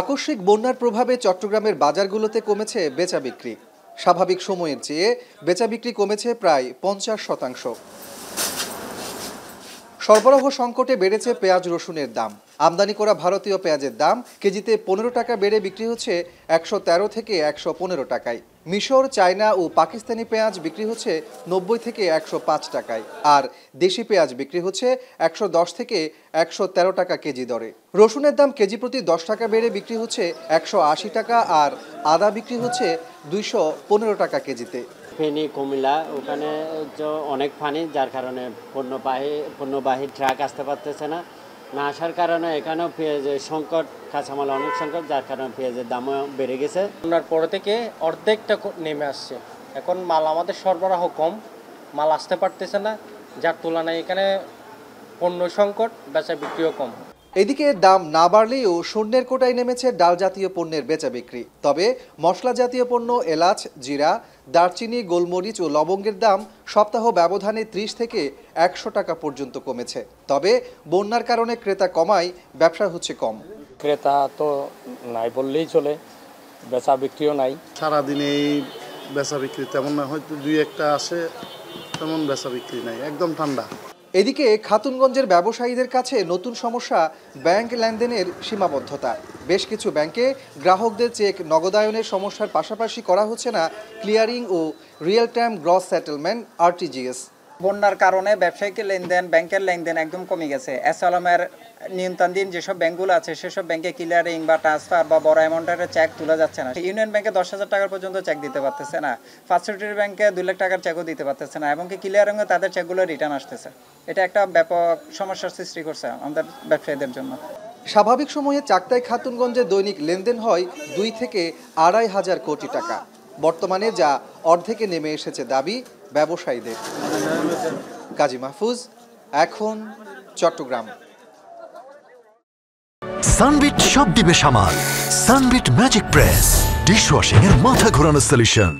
আকস্মিক বন্যার প্রভাবে চট্টগ্রামের বাজারগুলোতে কমেছে বেচা বিক্রি স্বাভাবিক সময়ের চেয়ে বেচা বিক্রি কমেছে প্রায় পঞ্চাশ শতাংশ সরবরাহ সংকটে বেড়েছে পেঁয়াজ রসুনের দাম আমদানি করা ভারতীয় পেঁয়াজের দাম কেজিতে পনেরো টাকা বেড়ে বিক্রি হচ্ছে একশো তেরো থেকে একশো পনেরো টাকায় মিশর চায়না ও পাকিস্তানি পেঁয়াজ বিক্রি হচ্ছে নব্বই থেকে একশো পাঁচ টাকায় আর দেশি পেঁয়াজ বিক্রি হচ্ছে একশো দশ থেকে একশো তেরো টাকা কেজি দরে রসুনের দাম কেজি প্রতি দশ টাকা বেড়ে বিক্রি হচ্ছে একশো আশি টাকা আর আদা বিক্রি হচ্ছে দুইশো পনেরো টাকা কেজিতে ফেনী কুমিল্লা ওখানে অনেক পানি যার কারণে পণ্যবাহী পণ্যবাহী ট্রাক আসতে পারতেছে না না আসার কারণে এখানেও পেঁয়াজের সংকট কাঁচামাল অনেক সংকট যার কারণে পেঁয়াজের দামও বেড়ে গেছে আপনার পরে থেকে অর্ধেকটা নেমে আসছে এখন মাল আমাদের সরবরাহ কম মাল আসতে পারতেছে না যার তুলনায় এখানে পণ্য সংকট বেচা বিক্রিও কম এদিকে দাম না বাড়লেও শূন্যের কোটায় নেমেছে ডাল জাতীয় পণ্যের বেচা বিক্রি তবে মশলা জাতীয় পণ্য এলাচ জিরা দারচিনি গোলমরিচ ও লবঙ্গের দাম সপ্তাহ ব্যবধানে ত্রিশ থেকে একশো টাকা পর্যন্ত কমেছে তবে বন্যার কারণে ক্রেতা কমায় ব্যবসা হচ্ছে কম ক্রেতা তো নাই বললেই চলে বেচা বিক্রিও নাই সারাদিনে এই বেচা বিক্রি তেমন না হয়তো দুই একটা আসে তেমন বেচা বিক্রি নাই একদম ঠান্ডা এদিকে খাতুনগঞ্জের ব্যবসায়ীদের কাছে নতুন সমস্যা ব্যাংক লেনদেনের সীমাবদ্ধতা বেশ কিছু ব্যাংকে গ্রাহকদের চেক নগদায়নের সমস্যার পাশাপাশি করা হচ্ছে না ক্লিয়ারিং ও real time gross settlement RTGS বন্যার কারণে ব্যবসায়িক লেনদেন ব্যাংকের লেনদেন একদম কমে গেছে এস আলমের নিয়ন্ত্রণাধীন যেসব ব্যাংকগুলো আছে সেসব ব্যাংকে ক্লিয়ারিং বা ট্রান্সফার বা বড় অ্যামাউন্টের চেক তোলা যাচ্ছে না ইউনিয়ন ব্যাংকে দশ হাজার টাকার পর্যন্ত চেক দিতে পারতেছে না ফার্স্টিটির ব্যাংকে দুই লাখ টাকার চেকও দিতে পারতেছে না এমনকি ক্লিয়ারিংয়ে তাদের চেকগুলো রিটার্ন আসতেছে এটা একটা ব্যাপক সমস্যার সৃষ্টি করছে আমাদের ব্যবসায়ীদের জন্য স্বাভাবিক সময়ে চাকতাই খাতুনগঞ্জে দৈনিক লেনদেন হয় দুই থেকে আড়াই হাজার কোটি টাকা বর্তমানে যা অর্ধেকে নেমে এসেছে দাবি ব্যবসায়ীদের কাজী মাহফুজ এখন চট্টগ্রাম সানবিট সব দিবে সামাল সানবিট ম্যাজিক প্রেস ডিশওয়াশিং এর মাথা ঘোরানো সলিউশন